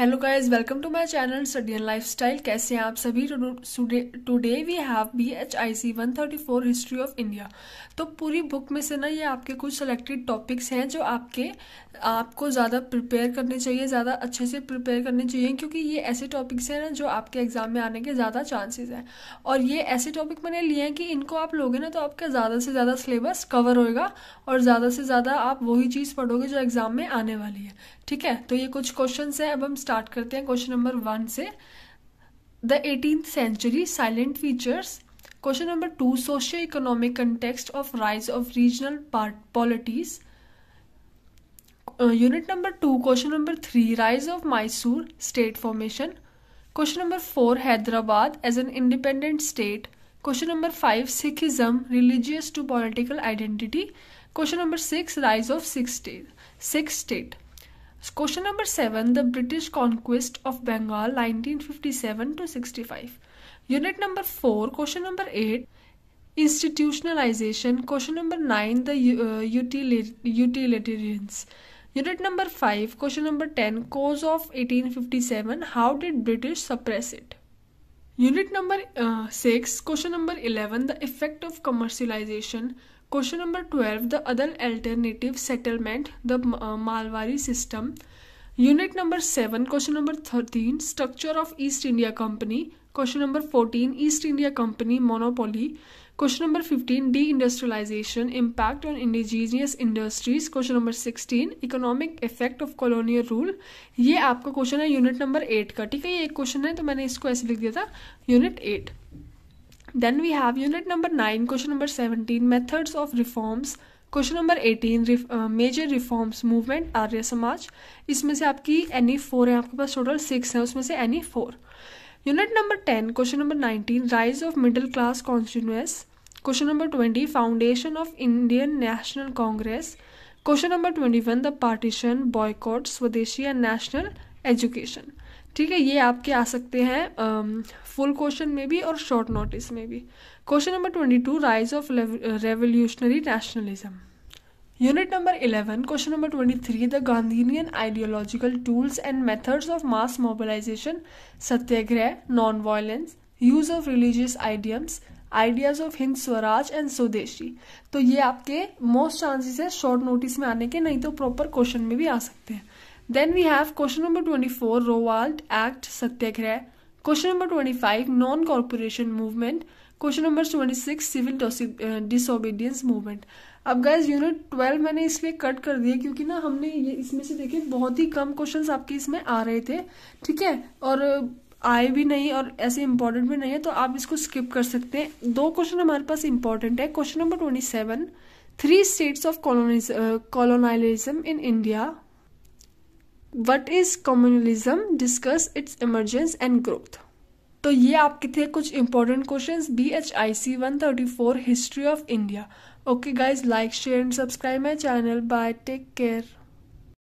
Hello guys welcome to my channel study and lifestyle कैसे हैं आप सभी today we have B H I C one thirty four history of India तो पूरी book में से ना ये आपके कुछ सेलेक्टेड टॉपिक्स हैं जो आपके आपको ज़्यादा प्रिपेयर करने चाहिए ज़्यादा अच्छे से प्रिपेयर करने चाहिए क्योंकि ये ऐसे टॉपिक्स हैं ना जो आपके एग्ज़ाम में आने के ज़्यादा चांसेज हैं और ये ऐसे टॉपिक मैंने लिए हैं कि इनको आप लोगे ना तो आपका ज़्यादा से ज़्यादा सिलेबस कवर होएगा और ज़्यादा से ज़्यादा आप वही चीज़ पढ़ोगे जो एग्ज़ाम में आने वाली है ठीक है तो ये कुछ क्वेश्चन हैं अब हम स्टार्ट करते हैं क्वेश्चन नंबर वन से the eighteen century silent features question number two socio economic context of rise of regional polities unit number two question number three rise of Mysore state formation question number four Hyderabad as an independent state question number five Sikhism religious to political identity question number six rise of six state six state Question number 7 The British Conquest of Bengal 1957 to 65. Unit number 4 Question number 8 Institutionalization Question number 9 The uh, Utilitarians Unit number 5 Question number 10 Cause of 1857 How did British suppress it? Unit number uh, 6, question number 11, the effect of commercialization. Question number 12, the other alternative settlement, the uh, Malwari system. Unit number seven question number thirteen structure of East India Company question number fourteen East India Company monopoly question number fifteen deindustrialisation impact on indigenous industries question number sixteen economic effect of colonial rule ये आपका question है unit number eight का ठीक है ये एक question है तो मैंने इसको ऐसे लिख दिया था unit eight then we have unit number nine question number seventeen methods of reforms question number eighteen major reforms movement Arya Samaj इसमें से आपकी एनी फोर है आपके पास टोटल सिक्स है उसमें से any four unit number ten question number nineteen rise of middle class constituents question number twenty foundation of Indian National Congress question number twenty one the partition boycott swadeshi and national education ठीक है ये आपके आ सकते हैं full um, question में भी और short notice में भी question number twenty two rise of revolutionary nationalism unit number eleven question number twenty three the Gandhian ideological tools and methods of mass mobilisation satyagraha non violence use of religious idioms ideas of Hind Swaraj and swadeshi तो ये आपके most chances है short notice में आने के नहीं तो proper question में भी आ सकते हैं Then we have question number Rowlatt Rowald Act Satyagraha. Question number five Non cooperation Movement. Question number twenty six civil disobedience movement अब गाइज यूनिट ट्वेल्व मैंने इसलिए कट कर दिया क्योंकि ना हमने ये इसमें से देखे बहुत ही कम क्वेश्चंस आपके इसमें आ रहे थे ठीक है और uh, आए भी नहीं और ऐसे इंपॉर्टेंट भी नहीं है तो आप इसको स्किप कर सकते हैं दो क्वेश्चन हमारे पास इंपॉर्टेंट है question number twenty seven three states of colonies colonisation in India what is communalism discuss its emergence and growth तो ये आपके थे कुछ important questions B H I C one thirty four history of India okay guys like share and subscribe my channel bye take care